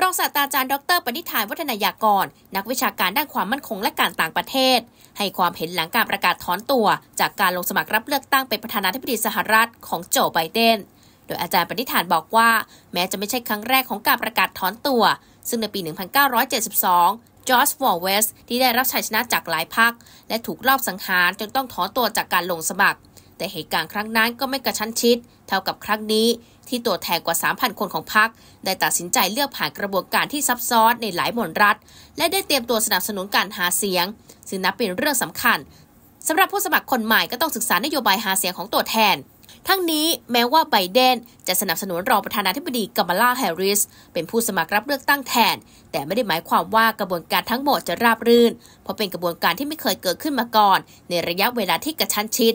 รองศาสตราจารย์ดร ปณิธานวัฒนายากร นักวิชาการด้านความมั่นคงและการต่างประเทศ ให้ความเห็นหลังการประกาศถอนตัวจากการลงสมัครรับเลือกตั้งเป็นประธานาธิบดีสหรัฐของโจไบเดน โดยอาจารย์ปณิธานบอกว่า แม้จะไม่ใช่ครั้งแรกของการประกาศถอนตัว ซึ่งในปี 1972 จอร์จวอลเวสที่ได้รับชัยชนะจากหลายพรรคและถูกลอบสังหารจนต้องถอนตัวจากการลงสมัครแต่เหตุการณ์ครั้งนั้นก็ไม่กระชั้นชิด เท่ากับครั้งนี้ ที่ตัวแทนกว่า 3,000 คนของพรรคได้ตัดสินใจเลือกผ่านกระบวนการที่ซับซ้อนในหลายมมฑลรัฐ และได้เตรียมตัวสนับสนุนการหาเสียง ซึ่งนับเป็นเรื่องสำคัญ สำหรับผู้สมัครคนใหม่ก็ต้องศึกษานโยบายหาเสียงของตัวแทน ทั้งนี้แม้ว่าไบเดนจะสนับสนุนรองประธานาธิบดีกัมบาลาแฮร์ริสเป็นผู้สมัครรับเลือกตั้งแทน แต่ไม่ได้หมายความว่ากระบวนการทั้งหมดจะราบรื่น เพราะเป็นกระบวนการที่ไม่เคยเกิดขึ้นมาก่อน ในระยะเวลาที่กระชั้นชิด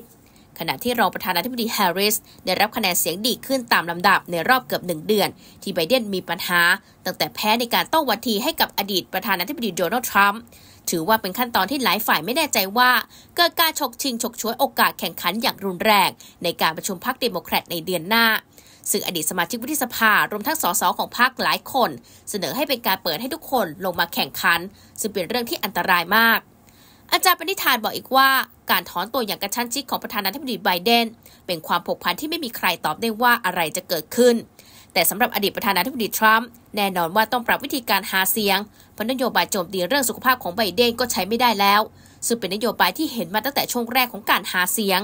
ขณะที่รองประธานาธิบดีแฮร์ริส ได้รับคะแนนเสียงดีขึ้นตามลำดับในรอบเกือบหนึ่งเดือนที่ไบเดนมีปัญหา ตั้งแต่แพ้ในการต้องวัทีให้กับอดีตประธานาธิบดีโดนัลด์ทรัมป์ถือว่าเป็นขั้นตอนที่หลายฝ่ายไม่แน่ใจว่าเกิดการฉกชิงฉกฉวยโอกาสแข่งขันอย่างรุนแรงในการประชุมพรรคเดโมแครตในเดือนหน้าซึ่งอดีตสมาชิกวุฒิสภารวมทั้งสสของพรรคหลายคน เสนอให้เป็นการเปิดให้ทุกคนลงมาแข่งขันซึ่งเป็นเรื่องที่อันตรายมากอาจารย์ปณิธานบอกอีกว่าการถอนตัวอย่างกระชั้นชิดของประธานาธิบดีไบเดน เป็นความผกพันที่ไม่มีใครตอบได้ว่าอะไรจะเกิดขึ้นแต่สำหรับอดีตประธานาธิบดีทรัมป์แน่นอนว่าต้องปรับวิธีการหาเสียง เพราะนโยบายโจมตีเรื่องสุขภาพของไบเดนก็ใช้ไม่ได้แล้ว ซึ่งเป็นนโยบายที่เห็นมาตั้งแต่ช่วงแรกของการหาเสียง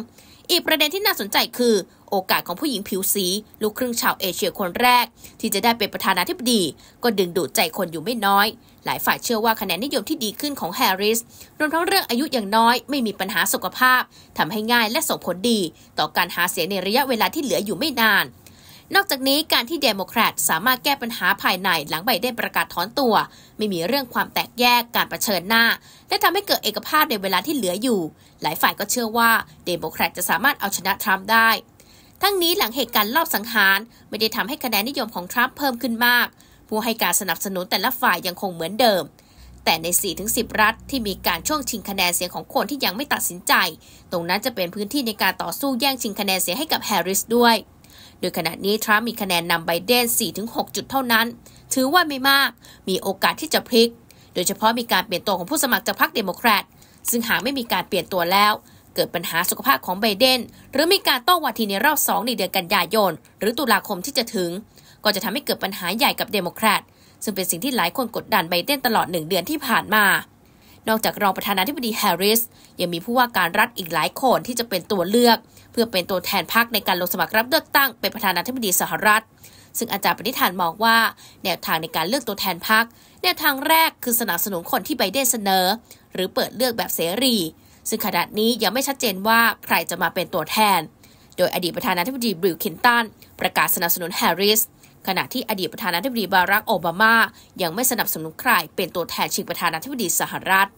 อีกประเด็นที่น่าสนใจคือ โอกาสของผู้หญิงผิวสีลูกครึ่งชาวเอเชียคนแรก ที่จะได้เป็นประธานาธิบดี ก็ดึงดูดใจคนอยู่ไม่น้อย หลายฝ่ายเชื่อว่าคะแนนนิยมที่ดีขึ้นของแฮร์ริส รวมทั้งเรื่องอายุอย่างน้อยไม่มีปัญหาสุขภาพทำให้ง่ายและส่งผลดีต่อการหาเสียงในระยะเวลาที่เหลืออยู่ไม่นานนอกจากนี้การที่เดโมแครตสามารถแก้ปัญหาภายในหลังใบเดนประกาศถอนตัว ไม่มีเรื่องความแตกแยกการปรเชิญหน้า และทำให้เกิดเอกภาพในเวลาที่เหลืออยู่ หลายฝ่ายก็เชื่อว่าเดโมแครตจะสามารถเอาชนะทรัมป์ได้ ทั้งนี้หลังเหตุการณ์ลอบสังหาร ไม่ได้ทำให้คะแนนนิยมของทรัมป์เพิ่มขึ้นมาก ผู้ให้การสนับสนุนแต่ละฝ่ายยังคงเหมือนเดิม แต่ใน4-10 รัฐที่มีการช่วงชิงคะแนนเสียงของคนที่ยังไม่ตัดสินใจ ตรงนั้นจะเป็นพื้นที่ในการต่อสู้แย่งชิงคะแนนเสียงให้กับแฮร์ริสด้วยโดยขณะนี้ ทรัมป์มีคะแนนนำไบเดน 4-6 จุดเท่านั้น ถือว่าไม่มาก มีโอกาสที่จะพลิก โดยเฉพาะมีการเปลี่ยนตัวของผู้สมัครจากพรรคเดโมแครต ซึ่งหากไม่มีการเปลี่ยนตัวแล้ว เกิดปัญหาสุขภาพของไบเดน หรือมีการต้องวาทีในรอบ2ในเดือนกันยายน หรือตุลาคมที่จะถึง ก็จะทำให้เกิดปัญหาใหญ่กับเดโมแครต ซึ่งเป็นสิ่งที่หลายคนกดดันไบเดนตลอดหนึ่งเดือนที่ผ่านมานอกจากรองประธานาธิบดีแฮร์ริส ยังมีผู้ว่าการรัฐอีกหลายคนที่จะเป็นตัวเลือก เพื่อเป็นตัวแทนพรรคในการลงสมัครรับเลือกตั้งเป็นประธานาธิบดีสหรัฐ ซึ่งอาจารย์ปณิธานมองว่า แนวทางในการเลือกตัวแทนพรรคแนวทางแรกคือสนับสนุนคนที่ไบเดนเสนอ หรือเปิดเลือกแบบเสรี ซึ่งขณะนี้ยังไม่ชัดเจนว่าใครจะมาเป็นตัวแทน โดยอดีตประธานาธิบดีบิลคินตันประกาศสนับสนุนแฮร์ริสขณะที่อดีตประธานาธิบดีบารักโอบามา ยังไม่สนับสนุนใครเป็นตัวแทนชิงประธานาธิบดีสหรัฐ